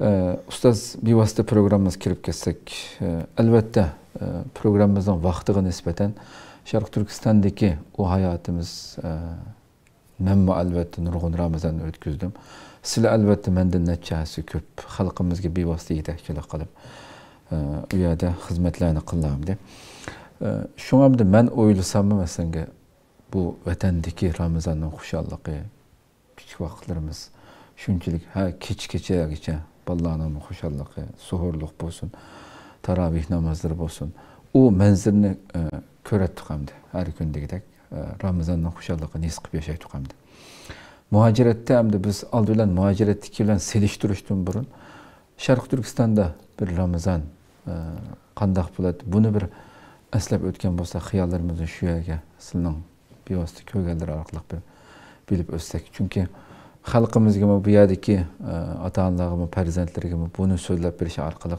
Ee, ustoz bevosita programımız kelib ketsak albatta ee, ee, programmamizni vaqtiga nisbatan sharq turkistondagi o hayatımız manmu albatta nurg'un ramazonni o'tkazdim sizlar albatta mandan nachasi gibi xalqimizga bevosita yetakchilik qilib u yerda xizmatlarni qilam deb shunga hamda man o'ylasammi masalanga bu vatandagi ramazonni xushalliqi kichik vaqtlarimiz shunchalik ha kech kechagacha ballarni xushalligi suhurliq bo'lsin taravih namozlari bo'lsin u manzilni e, ko'ratdik hamda har kundagidek e, ramazonni xushalligini his qilib yashaydik hamda muhojiratda hamda biz oldi bilan muhojiratniki bilan selishtirishdan burun sharq turkistonda bir ramazon e, qandaq bo'ladi buni bir aslab o'tgan bo'lsa xiyollarimizni shu yerga sizning bevosita ko'rganlar orqali bir bilib o'tsak chunki xalqimizga bu yerdagi ota e, onalarga farzandlarga buni so'zlab berish orqali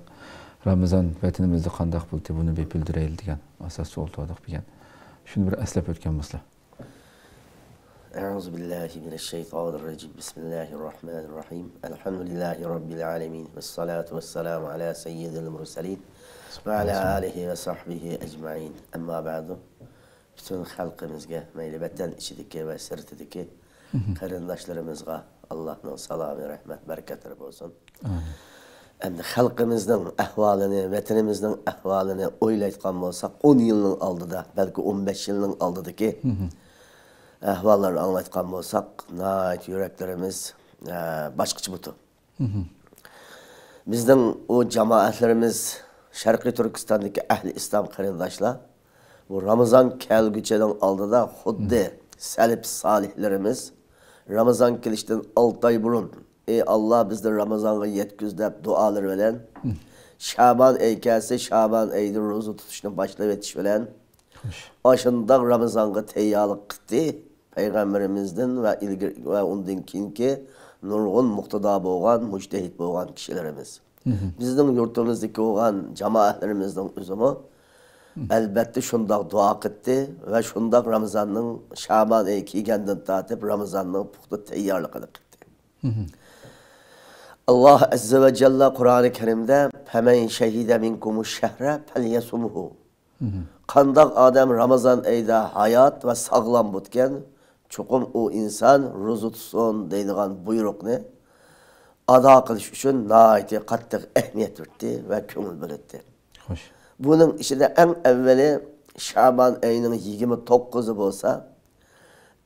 ramazon vatanimizni qandoq bo'ldi buni bildiraylik degan asosda o'tirdik degan shuni bir eslab o'tganmizlar أعوذ بالله من الشيطان الرجيم بسم الله الرحمن الرحيم الحمد لله رب العالمين والصلاة والسلام على سيد المرسلين وعلى آله وصحبه أجمعين أما بعد bütün xalqimizga mayli vatan ichidagi va sirtidagi qarindoshlarımızga allohning salomi rahmat barakatlari bo'lsin endi xalqimizning ahvolini vatanimizning ahvolini o'ylayotgan bo'lsak 10 yilning oldida balki o'n besh yilning oldidagi ahvollarni anglayotgan bo'lsak yuraklarimiz e, boshqacha butun bizning u jamoatlarimiz sharqiy turkistondagi ahli islom qarindoshlar bu ramazon kelguchining oldida xuddi salib solihlarimiz Ramazan kilişten 6 ay burun. Ey Allah bizde Ramazan'a yetküzdep dualar veren. Şaban eykesi Şaban eydir ruzu tutuşunu başla yetiş veren. Aşında Ramazan'a teyyalık kıttı. Peygamberimizden ve ilgir ve ondan kinki nurgun muhtada boğan, müştehit boğan kişilerimiz. Bizden yurtumuzdaki olan cemaatlerimizden üzümü Elbette şundak dua qıtdı ve şundak Ramazanın Şaban ayı kiyəndən tatib Ramazanın puxta təyyarlığını qıtdı. Allah Azze ve Celle Kur'an-ı Kerim'de "Femen şehide minkumu şehre felyesumuhu." Kandak adam Ramazan ayda hayat ve sağlam butken çokum o insan ruzutsun tutsun buyruk ne? Ada kılış için naiti kattık ehmiyet verdi ve kümül belirtti. Hoş. Bunun içinde en evveli Şaban ayının 29'u bolsa,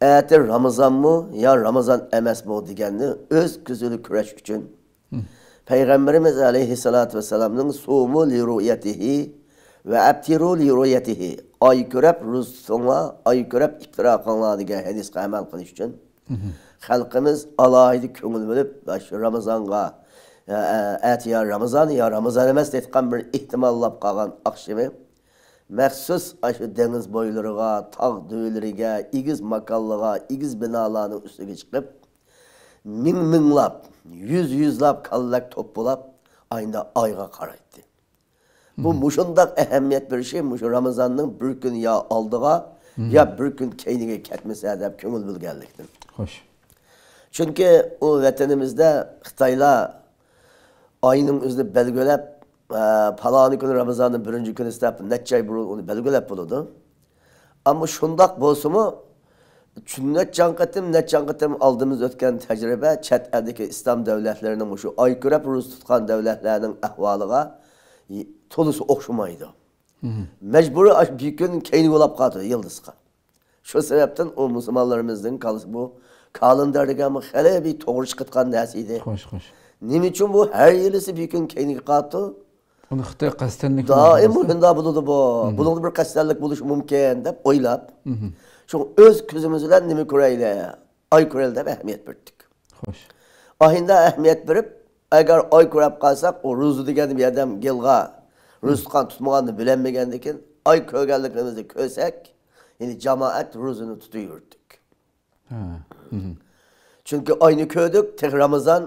Ramazan Ramazanmı, ya Ramazan əməsmi o digənini öz küzülü kürəş üçün Peyğəmbərimiz aleyhissalatü vesselamın sumu li ruyetihi və əbtiru li ruyetihi ay görəb rüzsuna, ay görəb iftirakınla digən hədis qəməl qılış üçün xalqımız alaydı könül bilib Ramazanqa әті я Рамазан, я Рамазан емес дейтқан бір ихтималлап қалған ақшымы. Мәқсус ашу деңіз бойларыға, тақ дөйлеріге, игіз макаллыға, игіз биналарының үстіге шығып, мың-мыңлап, yüz-yüzlap kallak toppulap aynı ayga karaydı. Bu muşundak ehemmiyet bir şey, muşu Ramazan'ın bir gün ya aldığa, ya bir gün keynige ketmesi edip kömül bilgeliktim. Hoş. Çünkü o vatanımızda Xitayla ayının özünü belgölep, e, palani günü Ramazan'ın birinci günü istep, netçe ay burun onu belgölep buludu. Ama şundak bolsumu, Çünnet canqatim, net canqatim aldığımız ötken tecrübe, çet eldeki İslam devletlerinin şu aykırı rus tutkan devletlerinin ehvalıga tolusu okşumaydı. Mecburi bir gün keyni olap katı yıldızka. Şu sebepten o Müslümanlarımızın bu kalın derdiğe hele bir doğru çıkıtkan nesiydi. Hoş hoş. Nima uchun bu her yili siz buyukun kayniqoti buni xitoy qasddanlik doim o'rinda bo'ladi bu bunida bir qasddanlik bo'lishi mumkin deb o'ylab shu o'z ko'zimiz bilan nima ko'rayli oy ko'rayli deb ahamiyat berdik xo'sh ohinda ahamiyat berib agar oy ko'rib qolsak u ruzu degan bir yerdan yilg'a ruz tutgan tutmaganni bilinmagandan keyin oy ko'rganligimizni ko'rsak ya'ni jamoat ruzuni Çünkü aynı köydük ko'rdik ramazon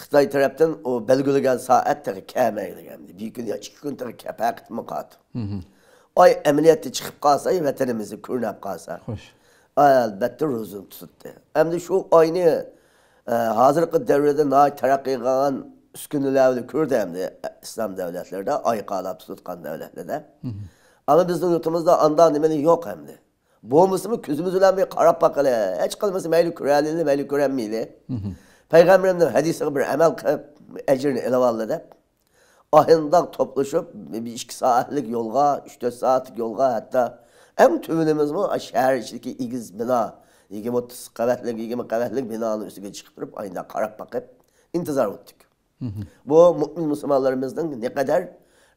Xitay tərəfdən o belgiləyən saat təki kəməyilgəndi. Bir gün ya iki gün təki kəpək qıtmıqat. Ay əməliyyatı çıxıb qalsa, vətənimizi kürnəb qalsa. Xoş. Ay əlbəttə ruzun tutdu. Əmdi şu aynı e, hazırki dövrdə nay tərəqqi qılan üskünlülərini e, İslam dövlətlərində, ay qalab tutqan dövlətlərdə. Ama bizim yurtumuzda andan demeli yok hem de. Boğmasını küzümüzle bir karap Hiç kalması meyli kürelini, meyli küremmiyle. Peygamberimden hadise bir emel kılıp ecrini ilavalı edip ahındak topluşup bir iki saatlik yolga, üç dört saatlik yolga hatta en tüvünümüz bu şehir içindeki igiz bina, yigirma o'ttiz qavatlik yigirma qavatlik binoni bina'nın üstüne çıkıp oyna qarab boqib intizar o'tdik bu mümin ne mo'min musulmonlarimizning naqadar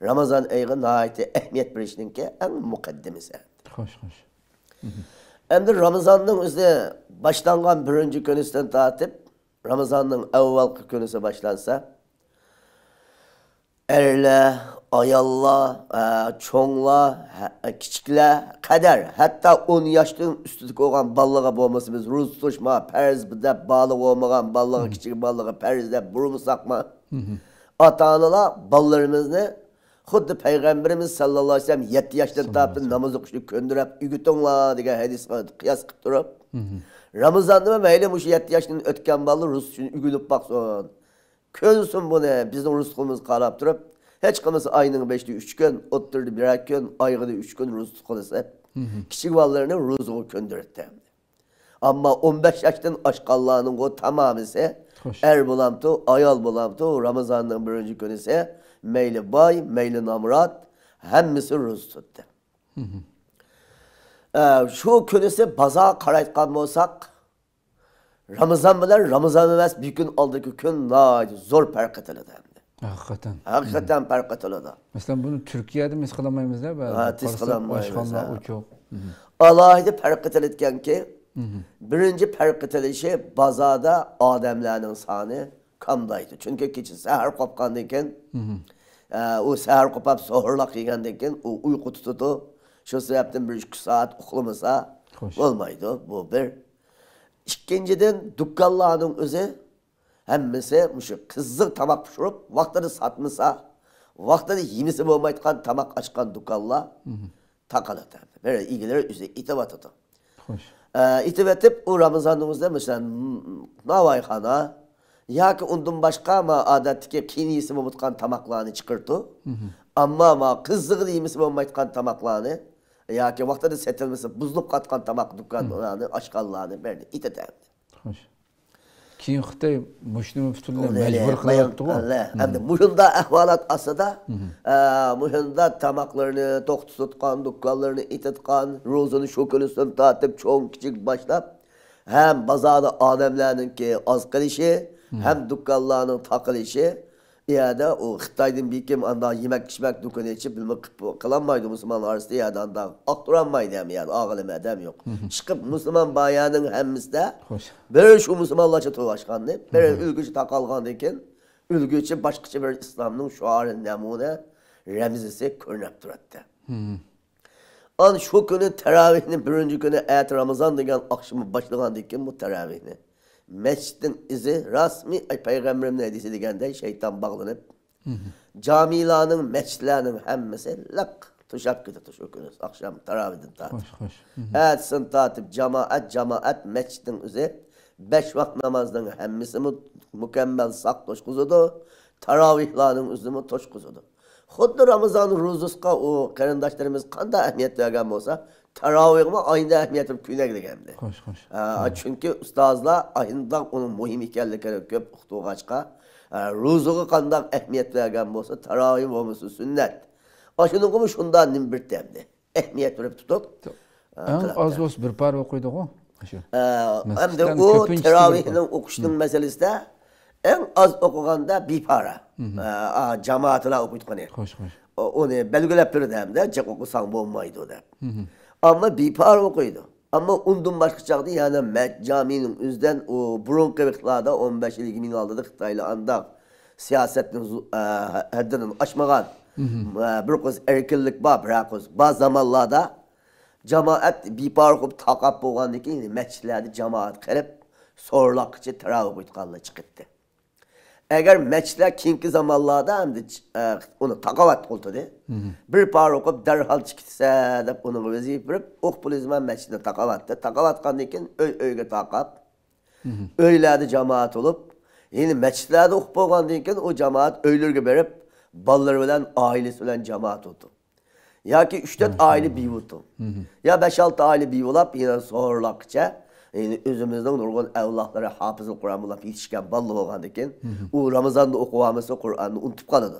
ramazon oyiga nihoyatda ahamiyat berishniki eng muqaddimasi xo'sh xo'sh endi ramazonning o'zi boshlangan birinchi kunisidan tortib Ramazan'ın evvel 40 günüse başlansa erle, ayalla, e, çoğla, e, kiçikle, kader, hatta 10 yaşının üstüdük olan ballığa boğması biz ruz tuşma, periz de balık olmayan ballığa, kiçik ballığa, periz de burumu sakma. Atanala ballarımızı Xuddi Peyğəmbərimiz sallallahu aleyhi ve sellem 7 yaşdan tabi namaz oxuşunu köndürüb, ügütünla diye hədis qiyas qılıb durub. Ramazan'da mı hele bu yetti yaşının ötken balı Rus için ügülüp baksın. Kölsün bu ne? Bizim Rusluğumuz karap durup. Hiç kılması ayının beşte üç gün, otturdu bir gün, aygıda üç gün Rus kılısı. kişi vallarını Rus'u köndürttü. Ama 15 yaştan aşkallarının o tamamı ise er bulamtu, ayal bulamtu, Ramazan'ın birinci günü ise meyli bay, meyli namurat hemmisi Rus tuttu. Hı hı. shu kunisi bozor qarayotgan bo'lsak ramazon bilan ramazon emas bir kun oldingi kun zo'r farq etiladi haqiqatan haqiqatdan farq etiladi masalan buni turkiyada biz qilolmaymizda biz qilolmaymiz alohida farq etilayotganki birinchi farq etilishi bozorda odamlarning soni kamdaydi chunki kecha sahar qopgandan keyin u sahar qopab sohurlaq yegandan keyin u uyqu tutadi Şu sebepten bir iki saat okumasa olmaydı bu bir. İkinciden dükkanlarının özü hemmesi muşu kızlık tamak pişirip vaktini satmışsa vaktini yemisi olmayacak tamak açkan dükkanla takalat hem. Böyle ilgileri üzeri itibat edin. Hoş. Ee, itibat edip o Ramazanımızda mesela hmm, navayhana ya ki ondan başka ama adetteki kiniyisi olmayacak tamaklarını çıkarttı. Ama ama kızlık yemisi olmayacak tamaklarını याके वक्त सेटल में बुजलुप कत कन तबाक दुकान लाने अशकल लाने बैठ इत time Hoş. Keyin Xitoy mushtini butunlay majbur qilyapti-ku. Endi mushunda ahvolat aslida e, tamaklarını, tamoqlarini to'xtatib dükkanlarını, do'konlarini ititgan, ro'zini shu kuni tatib, cho'ng kichik boshlab, ham bozorda odamlarninki oz qilishi, ham do'konlarning taqilishi, İyədə o Xitaydan bir kim anda yemək içmək dükkanı içib bilmə qılanmaydı Müslüman arasında iyədə anda aqtıranmaydı həm yəni ağılım ədəm yok. Çıxıb Müslüman bayanın həmizdə bir şu Müslümanlarca tolaşqandı, bir ülgücü taqalğan ekan, ülkücü başqacha bir İslamın şuarı namuna ramzisi ko'rinib turadi. An şu kuni teravihinin birinci kuni ayet Ramazon degan oqshimni boshlagandan keyin bu taravihni Mescidin izi rasmi Peygamberimizin hadisi digende şeytan bağlanıp camilanın, mescidlerinin hemmesi lak tuşap gidi tuş okunuz. Akşam teravihden tatip. Hoş hoş. Etsin tatip cemaat cemaat mescidin izi beş vakt namazının hemmisi mükemmel sak toşkuzudu. Teravihlerin üzümü toşkuzudu. Xuddi Ramazan ruzusqa o qarindoshlarimiz kanda ahamiyat bergan bo'lsa, taravihimi ee, ayında ehmiyetim kuyuna Çünkü ustazlar xo'sh onun ustozlar aynidan uni muhim ekanligini ko'p uqtug'achqa ee, ro'zaga qandaq ahmiyat bergan bo'lsa taravih bo'lmasa sunnat ashuningimi şundan nim bir temdi ahmiyat berib tutib oz oz bir par o'qiydiku shu hamda u taravihni o'qishning masalasida eng oz o'qiganda bepara jamoatlar o'qiyotgan edi xo'sh xo'sh uni belgilab turdi hamda o'qisang bo'lmaydi deb ama bipar okuydu. Ama undum başka çaktı yani Met caminin üzden o burun kıvıklarda 15 ilgi min aldı Xitaylı anda siyasetin e, haddini aşmagan. E, bir kız erkinlik var, bir Bazı zamanlarda cemaat bipar okup takap boğandı ki meçlerde cemaat kırıp sorulakçı teravih kuytkanla çıkıttı agar machlar keyingi zamonlarda e, onu takavat oldu qildi bir par derhal o'qib darhol chiqsa deb uni vazif berib o'qpulizman machida taqovatdi taqovatgandan keyin uy uyga taqab uylarda jamoat bo'lib endi machitlarda polizmen bo'lgandan keyin u jamoat uylarga berib bolalar bilan oilasi cemaat jamoat Ya ki üç to'rt aile bir o'tdi ya beş olti aile bir bo'lib yine so'rlaqcha yani özümüzden nurgun evlatları hafızı Kur'an'la yetişken ballı olgan ekan. U Ramazan'da okuwamasa Kur'an'ı unutup kaladı.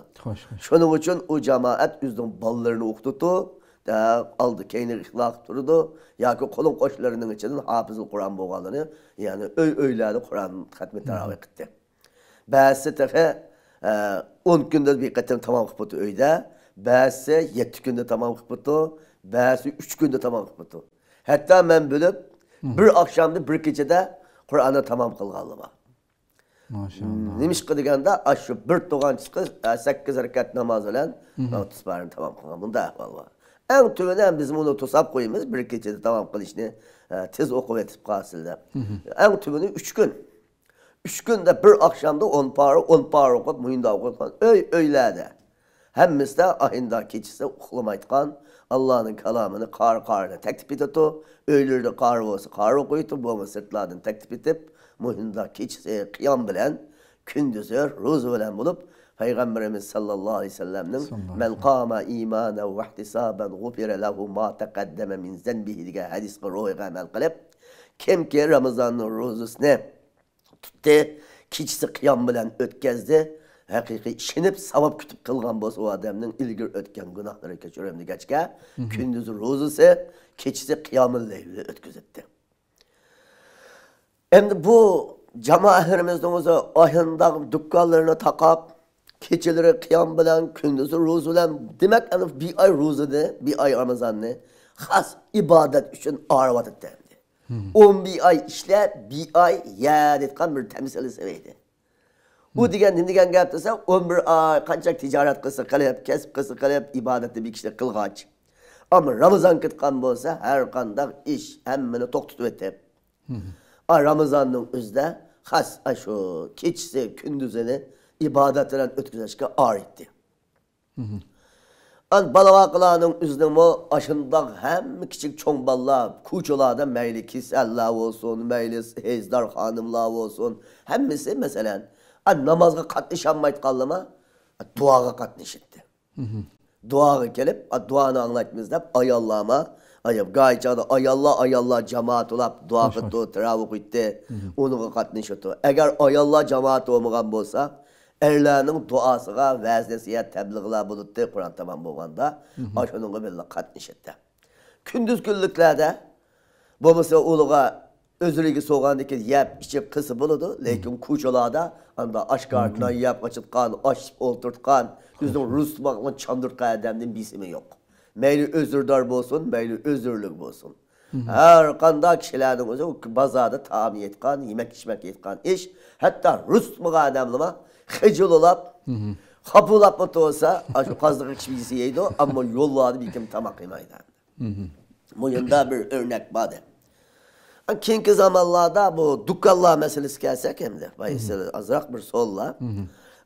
Şunun için o cemaat üzdün ballarını okututu. de aldı keyni ihlak ya Yaki kolun koşlarının içinden hafızı Kur'an boğalını. Yani öy öylerde Kur'an hatmi teravih kıttı. Bazısı tefe 10 günde bir katım tamam kıpıtı öyde. Bazısı 7 günde tamam kıpıtı. Bazısı 3 günde tamam kıpıtı. Hatta ben bölüp bir akşamda bir kechada qur'onni tamom qilganligi mashalloh nima ish qilganda ana shu bir to'g'anchi qiz e, sakkiz rakat namoz bilan tisbarini tamom qilgan bunday ahvol bor eng tubini ham biz buni to'sab qo'yamiz bir kechada tamom qilishni e, tez o'qib aytib qolsin deb eng tubini uch kun uch kunda bir oqshomda o'n pora o'n pora o'qib o'qib o'y o'ylarda hammasida ahinda kechasi uxlamayotgan Allah'ın kalamını kar karına teklif ediyordu. Öylürde kar olsa kar okuydu. Bu ama sırtlardan teklif edip muhinda kiç şey, kıyam bilen kündüzür, ruzu bilen bulup Peygamberimiz sallallahu aleyhi ve sellem'nin men kâme îmânen ve ihtisâben gufire lehu mâ teqaddeme min zenbihi diye hadis ruhiga amel qilib kim ki Ramazan'ın ruzusunu tuttu, kiçisi kıyam bilen ötkazdi, haqiqiy ishinib savob kutib qilgan bo'lsa u odamning ilgari o'tgan gunohlari kechirimligachga kunduzi ro'zisi kechasi qiyomil layli o'tkazibdi endi bu jamoalarimizni o'zi ohinda dukkanlarini taqab kechalari qiyom bilan kunduzi ruzu bilan demek ana bir oy ro'zani bir oy ramazonni has ibadet uchun orib yotibdi hmm. o'n bir oy ishlab bir ay ya deyotgan bir tamsil seviydi. Bu degan nima deganga gap desa o'n bir oy qancha tijorat qilsa qilyap kasb qilsa qilyap ibodatni bekishni qilg'och ammo ramazon ketgan bo'lsa iş qandaq ish hammani to'xtatib o'tib Ramazanın üzde, xas shu kechasi kunduzini ibodat bilan o'tkazishga oritdi an balavaqlarning o'zinimi ashundoq hamma kichik cho'ng bolalar ko'chalarda mayli kesallar bo'lsin mayli hezlar xonimlar bo'lsin hammasi masalan Hadi namazga katlaşanmaydı kallama. Duaga katlaşıttı. Duaga gelip duanı anlatmamız da ay Allah'ıma Hani gayca ay Allah ay Allah cemaat olup dua kıttı, teravih kıttı, onu katnışıttı. Eğer ay Allah cemaat olmayan bolsa, erlerinin duasına, veznesiye, tebliğler buluttu Kur'an tamam boğanda, mhm. aşının bile katnışıttı. Kündüz günlüklerde, bu mesela Özülüki soğandaki yap içip kısı buludu. Lekin hmm. kuçulada anda aşk hmm. artına yap açıtkan, aş kan. yüzden hmm. Rus bakma çandırtkan adamın bisimi yok. Meyli özürdar bolsun, meyli özürlük bolsun. Her kanda kişilerden o bazada tamin etkan, yemek içmek etkan iş. Hatta Rus mu adamlıma hıcıl olap, kapılap mı olsa, aşı kazdığı kişi yiydi ama yolladı bir kim tamak yemaydı. Bu yanda bir örnek vardı. Kinki zamanlarda bu dukkallar meselesi gelsek hem de. Bayisi azrak bir solla.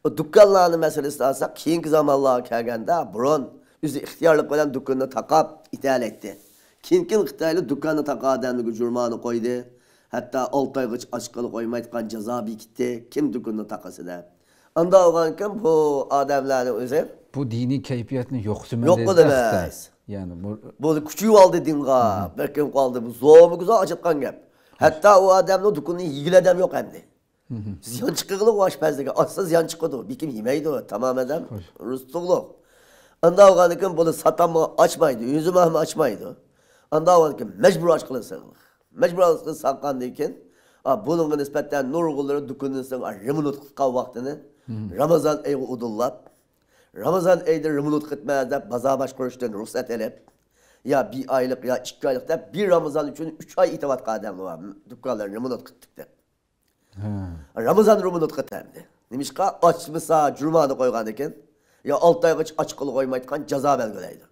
O dukkallarını meselesi alsak kinki zamanlarda kelgende bron yüzü ihtiyarlık olan dukkanını takap ithal etti. Kinki ihtiyarlı dukkanını takadenlik cürmanı koydu. Hatta 6 aygaç açkalı koymaydıkan ceza bir gitti. Kim dukkanını takası da. Anda olgan kim bu adamların özü? Bu dini keyfiyetini yoksun. Yok bu demez. Yani bu... Böyle küçük val dedin ha. Berkem kaldı. Bu zor mu güzel acıtkan gel. Hatta o adamla dokunun ilgili adam yok hem de. ziyan çıkıklı o aşpazlık. Aslında ziyan çıkıyordu. Bir kim yemeydi o. Tamam adam. Rus tuğlu. Anda o bunu böyle satamı açmaydı. Yüzümü açmaydı. Anda o kanıkın mecbur açkılın sığınlık. Mecbur açkılın sakkan deyken. Bununla nispeten nurgulları dokunun sığınlık. Rimunut kıtka vaktini. Ramazan evi udullap. Ramazan ayını rımınut kıtmayada baza baş konuştuğunu ruhsat edip, ya bir aylık ya iki aylıkta bir Ramazan için üç ay itibat kadem var. Dükkanlar rımınut kıttık de. Ramazan rımınut kıtmaydı. Demiş ki aç mısa cürmanı koygan ya altı ay kaç aç kılı koymaydıkan ceza belgeleydi.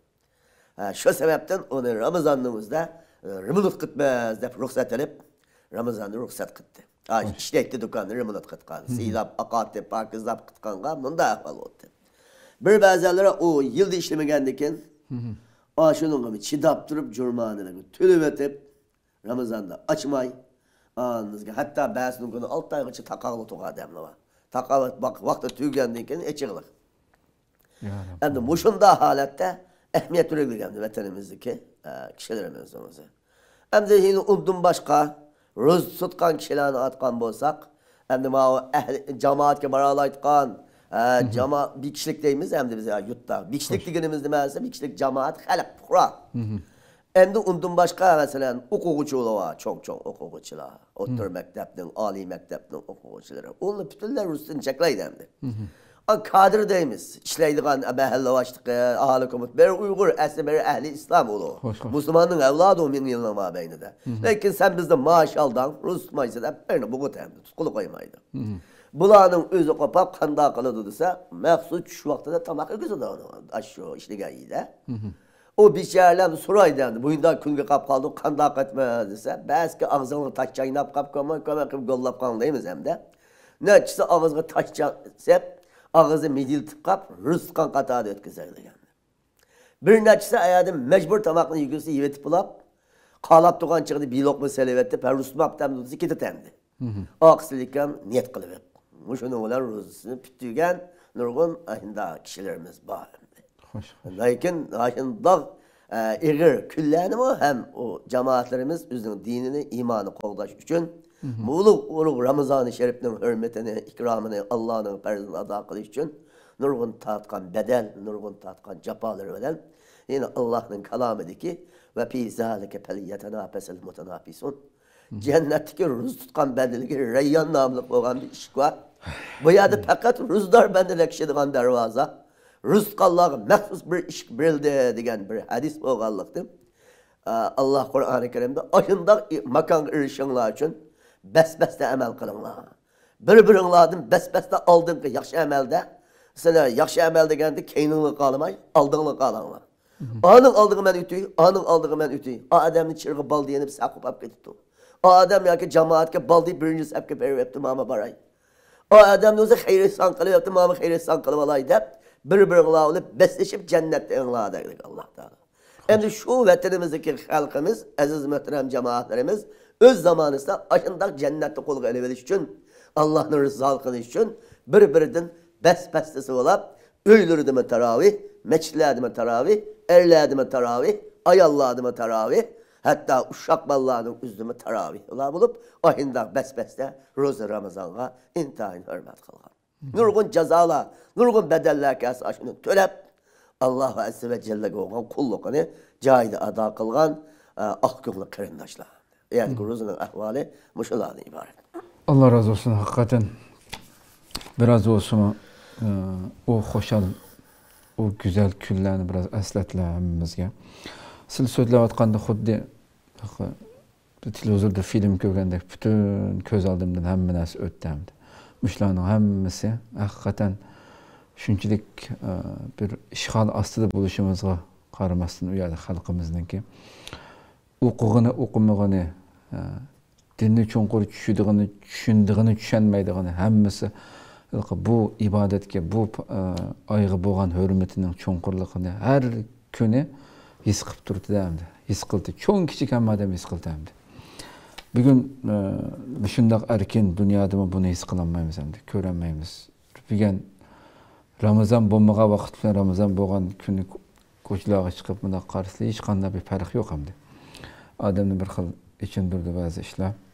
Ha, şu sebepten onu Ramazanımızda e, rımınut kıtmaz deyip ruhsat edip, Ramazan'da ruhsat kıttı. Ha, işlekti dükkanı rımınut kıtkan. Siylap, akatı, pakızlap kıtkanğa bunda ahval oldu. Bir bəzələrə o yıldı yildə işləməgəndikən aşının gibi çidab durub cürmanını tülüb etip Ramazanda açmay anınızga hatta bəzinin günü 6 ay qıçı taqaqlı toqa demli var. Taqaqlı bak vaxtı tüyügəndikən eçiqlik. Endi muşunda halətdə əhmiyyət ürəkləgəmdi vətənimizdəki e, kişilərimizimizi. Endi yine undan başka, ruz tutqan kişilərini atqan bolsaq, endi ma o əhli cemaatə baralaytqan e, bir bikçilik deyimiz hem de bize ya, yutta. Bikçilik digenimiz demezse bikçilik cemaat halep kura. de undan başka mesela okuguçular var. Çok çok okuguçular. Otur mektepten, ali mektepten okuguçuları. Onlar bütünler Rus'tan çeklaydı hem de. An kadir deyimiz. İşleydiğen ebehelle başlıkı, ee, ahali komut. Beri Uygur, esli beri ehli İslam olu. Müslümanın evladı o min yılına mabeyni de. Lakin sen bizde maaş aldan, Rus maaşı birini bu kutu hem de tutkulu koymaydı. Hı hı özü kan kalıdı bularning o'zi qolib qandoq qiladi desa maqsud tush vaqtida tomoq yegizadi shu ishlagan yilda u bechoralar so'raydi endi bundoq kunga qolib qoldik qandoq qilibmi desa ba'zi og'zingni tosh chaynab qolib qolma qolma qilib go'llab qolin deymiz hamda nachisi og'izga tosh chaqsab og'izini mediltib qolib rusqon qatorida o'tkazadi degan bir nachisi ayadi majbur tomoqni yegisi yevetib bulab qalab turgan chig'ini bir loqma salavati parusmabdam desa ketatamdi oqsilikam niyet qilib mushunuglarusini pitdigan nurg'un ahinda kishilarimiz bor lekin shundoq e, ig'ir kunlarnimi hem o cemaatlerimiz o'zini dinini imanı kovdaş için, uchun ulug' ulug' ramazoni sharifning hurmatini ikromini allohning farzini ado qilish uchun nurg'un tortgan badal nurg'un ki ve bilan ya'ni allohning kalomidagi va cennetteki ruz tutgan badilga rayyon nomli bo'lgan bir ishqo bu fakat rüzgar bende lekşedigan dervaza. Ruz kallag mehsus bir iş bildi degen bir hadis oğallıktı. Ee, Allah Kur'an-ı Kerim'de aşında makan erişinler için besbeste emel kılınlar. Bir-birinlerden besbeste aldın ki yakşı emelde, sana yakşı emelde geldi keynini kalmay, aldığını kalanla Anın aldığı men ütüy, anın aldığı men ütüy. A adamın çırgı bal diyenip sakıp hap gitti. O adam ya ki cemaat cemaatke bal deyip birinci sapke perveptim ama baray. O adam o'zi xayrihson qilyapti mana bu xayrihson qilib olay deb bir biringlar olib beslashib jannatda inglar dedik alloh taolo endi shu vatanimizdagi aziz muhtaram jamoatlarimiz öz zamanında aşındak jannatni qo'lga ilib olish Allah'ın allohni rizolik qilish uchun bir biridan bas pastasi bo'lib uylardimi taravih mechitlardimi taravih erlardimi taravih ayollardimi taravih Hətta uşaq ballarının üzümü təravih ola bulub, o hindaq bəs-bəsdə roza Ramazanğa intahin hörmət qılğan. Nurgun cəzala, nurgun bədəllər kəs aşını töləb, Allah Əzze və Cəllə qoğan kulluqını cayda ada qılğan e, ahkıqlı qırındaşlar. Yəni ki, rozunun əhvali muşularını ibarət. Allah razı olsun, hakikaten biraz olsun e, o xoşal, o güzel küllərini biraz əslətləyəm bizə. сіз сөйлеп жатқанда телевизорда фильм көргенде бүтін көз алдымдан әмме нәрсе өтті әмді мұшыларның әммесі ақиқатан шүншілік ә, бір ішхал астыда болушымызға қарамастан ұяды халқымыздыңки оқығыны оқымағаны ә, діні чоңқұр түшедігіні түшіндігіні түше алмайдығыны әммесі бұл ибадатке бұл ә, айғы болған хөрметінің чоңқұрлығыны әр күні his qilib turibdida endi his qildi cho'ng kichik hammadam his qildi endi bugun shundoq e, erkin dunyodami buni his qilolmaymiz endi ko'rolmaymiz bugun ramazon bo'lmagan vaqt bilan ramazon bo'lgan kuni ko'chalarga chiqib bundoq qarasa hech qanday bir farq yo'q endi odamni bir xil ichindirdi ba'zi ishlar